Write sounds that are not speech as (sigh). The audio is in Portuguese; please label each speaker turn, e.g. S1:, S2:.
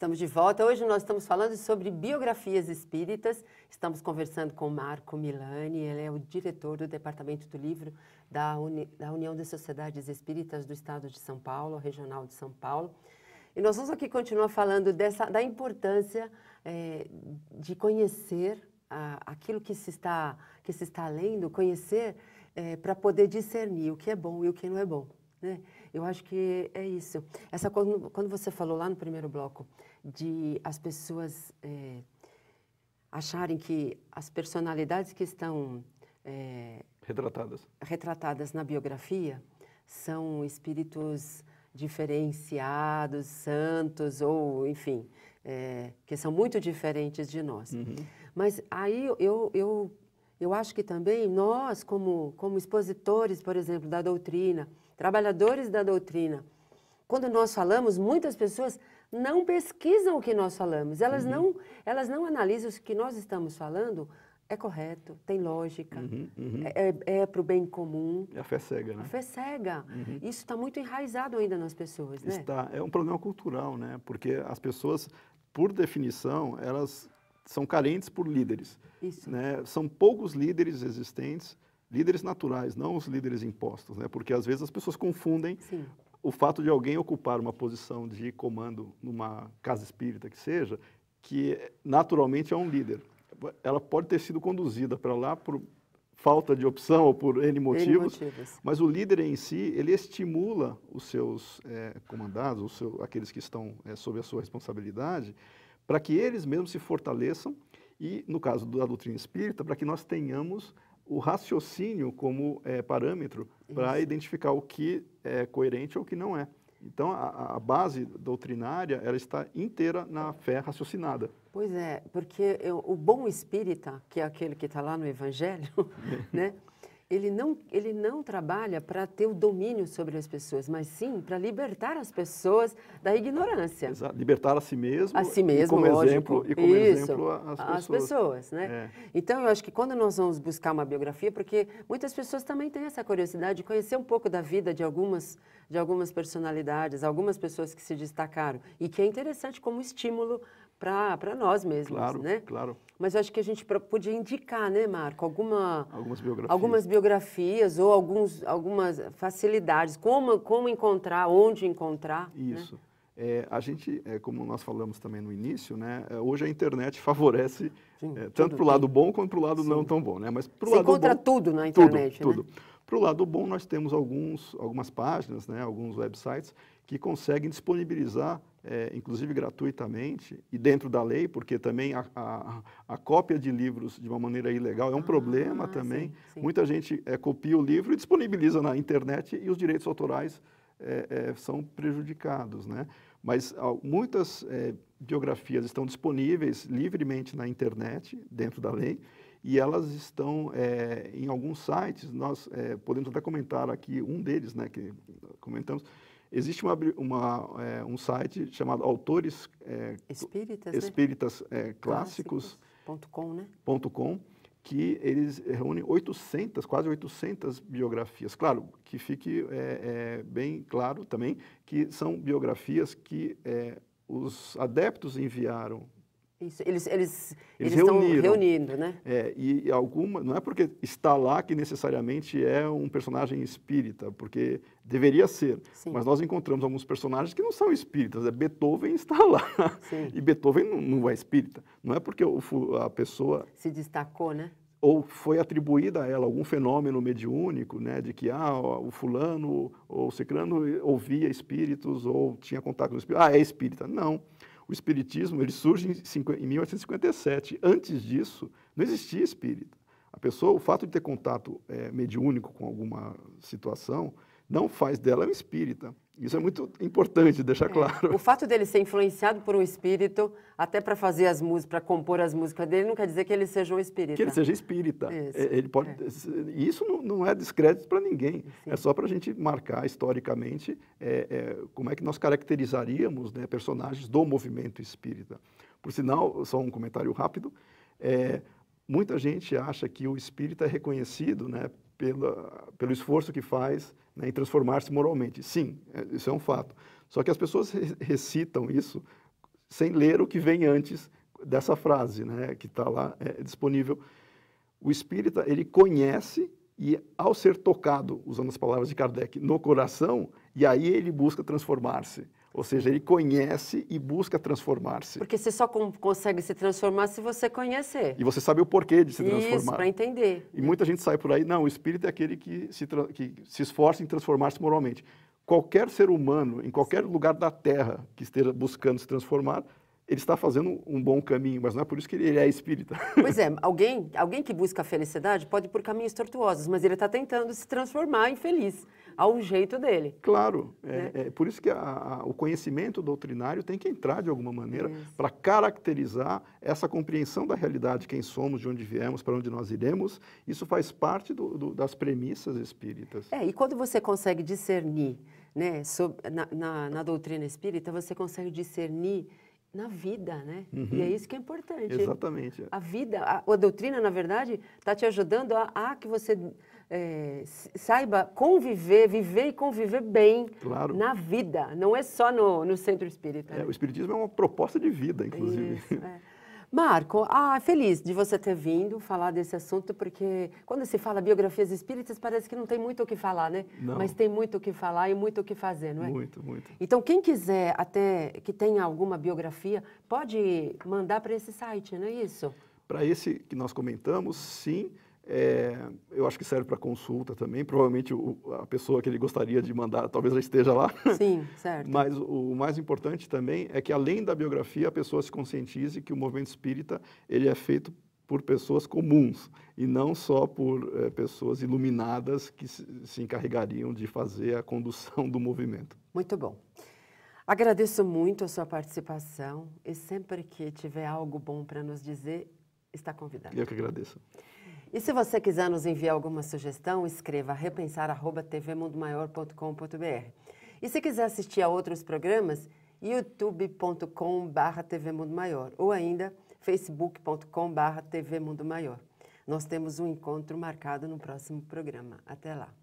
S1: Estamos de volta. Hoje nós estamos falando sobre biografias espíritas. Estamos conversando com Marco Milani, ele é o diretor do Departamento do Livro da, Uni da União das Sociedades Espíritas do Estado de São Paulo, Regional de São Paulo. E nós vamos aqui continuar falando dessa, da importância é, de conhecer aquilo que se, está, que se está lendo, conhecer é, para poder discernir o que é bom e o que não é bom. Né? Eu acho que é isso. Essa quando, quando você falou lá no primeiro bloco de as pessoas é, acharem que as personalidades que estão é, retratadas. retratadas na biografia são espíritos diferenciados, santos ou enfim, é, que são muito diferentes de nós. Uhum. Mas aí eu, eu, eu acho que também nós, como, como expositores, por exemplo, da doutrina, trabalhadores da doutrina, quando nós falamos, muitas pessoas não pesquisam o que nós falamos, elas, uhum. não, elas não analisam o que nós estamos falando é correto, tem lógica,
S2: uhum, uhum.
S1: é, é, é para o bem comum.
S2: É a fé cega, né? A fé
S1: cega. Uhum. Isso está muito enraizado ainda nas pessoas, né?
S2: Está. É um problema cultural, né? Porque as pessoas, por definição, elas são carentes por líderes. Isso. Né? São poucos líderes existentes líderes naturais, não os líderes impostos, né? Porque às vezes as pessoas confundem Sim o fato de alguém ocupar uma posição de comando numa casa espírita que seja, que naturalmente é um líder. Ela pode ter sido conduzida para lá por falta de opção ou por N motivos, N motivos, mas o líder em si, ele estimula os seus é, comandados, os seus aqueles que estão é, sob a sua responsabilidade, para que eles mesmos se fortaleçam e, no caso da doutrina espírita, para que nós tenhamos o raciocínio como é, parâmetro para identificar o que é coerente ou o que não é. Então, a, a, base doutrinária, ela está inteira na fé raciocinada.
S1: Pois é, porque eu, o bom espírita, que é aquele que está lá no Evangelho, (laughs) né, ele não, ele não trabalha para ter o domínio sobre as pessoas, mas sim para libertar as pessoas da ignorância. Exato.
S2: Libertar a si mesmo. A si mesmo, e como lógico. exemplo E como Isso, exemplo as pessoas. As pessoas né? É.
S1: Então, eu acho que quando nós vamos buscar uma biografia, porque muitas pessoas também têm essa curiosidade de conhecer um pouco da vida de algumas, de algumas personalidades, algumas pessoas que se destacaram, e que é interessante como estímulo para nós mesmos, claro, né? Claro. Mas eu acho que a gente podia indicar, né, Marco, alguma,
S2: algumas, biografias. algumas
S1: biografias ou alguns, algumas facilidades, como, como encontrar, onde encontrar. Né? Isso.
S2: Né? É, a gente, é, como nós falamos também no início, né, é, hoje a internet favorece Sim, é, tanto para o lado bom quanto para o lado Sim. não tão bom. Né? Mas pro Você lado encontra bom, tudo na internet. Tudo, né? tudo. Para o lado bom, nós temos alguns, algumas páginas, né, alguns websites que conseguem disponibilizar, é, inclusive gratuitamente, e dentro da lei, porque também a, a, a cópia de livros de uma maneira ilegal é um ah, problema também. Sim, sim. Muita gente é, copia o livro e disponibiliza na internet e os direitos autorais é, são prejudicados. Né? Mas ah, muitas biografias estão disponíveis livremente na internet, dentro da lei, e elas estão é, em alguns sites, nós é, podemos até comentar aqui um deles, né, que comentamos, Existe uma, uma, é, um site chamado Autores é, eh, Espíritas, Espíritas né? Eh, Clássicos.
S1: Clássicos.com,
S2: né? que eles reúnem 800, quase 800 biografias. Claro, que fique bem claro também que são biografias que os adeptos enviaram
S1: isso, eles, eles, eles, eles estão reunindo, né?
S2: É, e alguma, não é porque está lá que necessariamente é um personagem espírita, porque deveria ser. Sim. Mas nós encontramos alguns personagens que não são espíritas. É Beethoven está (laughs) lá. Sim. E Beethoven não, não é espírita. Não é porque o, a pessoa.
S1: Se destacou, né?
S2: ou foi atribuída a ela algum fenômeno mediúnico, né, de que ah, o fulano ou o ciclano ouvia espíritos ou tinha contato com espíritos. Ah, é espírita. Não. O espiritismo ele surge em 1857. Antes disso, não existia espírita. A pessoa, o fato de ter contato é, mediúnico com alguma situação, não faz dela um espírita. Isso é muito importante deixar é. claro. O
S1: fato dele ser influenciado por um espírito, até para fazer as músicas, para compor as músicas dele, não quer dizer que ele seja um espírita. Que ele seja
S2: espírita. Isso. É, ele pode, é. isso não, não é descrédito para ninguém. Sim. É só para a gente marcar historicamente é, é, como é que nós caracterizaríamos né, personagens do movimento espírita. Por sinal, só um comentário rápido. É, muita gente acha que o espírita é reconhecido né, pela, pelo esforço que faz né, em transformar-se moralmente. Sim, é, isso é um fato. Só que as pessoas recitam isso sem ler o que vem antes dessa frase, né, que está lá é, disponível. O espírita, ele conhece e, ao ser tocado, usando as palavras de Kardec, no coração, e aí ele busca transformar-se. Ou seja, ele conhece e busca transformar-se. Porque
S1: você só consegue se transformar se você conhecer.
S2: E você sabe o porquê de se transformar. Isso, para
S1: entender.
S2: E muita gente sai por aí, não, o espírito é aquele que se, que se esforça em transformar-se moralmente. Qualquer ser humano, em qualquer lugar da Terra que esteja buscando se transformar, ele está fazendo um bom caminho, mas não é por isso que ele é espírita. (laughs)
S1: Pois é, alguém, alguém que busca a felicidade pode ir por caminhos tortuosos, mas ele está tentando se transformar em feliz ao
S2: jeito dele. Claro, é, né? é, é, por isso que a, a, o conhecimento doutrinário tem que entrar de alguma maneira para caracterizar essa compreensão da realidade, quem somos, de onde viemos, para onde nós iremos. Isso faz parte do, do, das premissas espíritas.
S1: É, e quando você consegue discernir né, sob, na, na, na doutrina espírita, você consegue discernir na vida, né? Uhum. E é uhum. isso que é importante. Exatamente. A vida, a, a doutrina, na verdade, está te ajudando a, a, que você é, saiba conviver, viver e conviver bem claro. na vida, não é só no, no centro espírita. É, né? O espiritismo é
S2: uma proposta de vida, inclusive. Isso, é.
S1: Marco, ah, feliz de você ter vindo falar desse assunto, porque quando se fala biografias espíritas, parece que não tem muito o que falar, né? Não. Mas tem muito o que falar e muito o que fazer, não é? Muito, muito. Então, quem quiser até que tenha alguma biografia, pode mandar para esse site, não é isso?
S2: Para esse que nós comentamos, sim. É, eu acho que serve para consulta também. Provavelmente o, a pessoa que ele gostaria de mandar talvez ela esteja lá. (laughs) Sim, certo. Mas o, o, mais importante também é que, além da biografia, a pessoa se conscientize que o movimento espírita ele é feito por pessoas comuns e não só por é, pessoas iluminadas que se, se encarregariam de fazer a condução do movimento. Muito bom.
S1: Agradeço muito a sua participação e sempre que tiver algo bom para nos dizer, está convidado. Eu que agradeço. E se você quiser nos enviar alguma sugestão, escreva repensar@tvmundomaior.com.br. E se quiser assistir a outros programas, youtubecom tvmundomaior ou ainda facebookcom tvmundomaior Nós temos um encontro marcado no próximo programa. Até lá.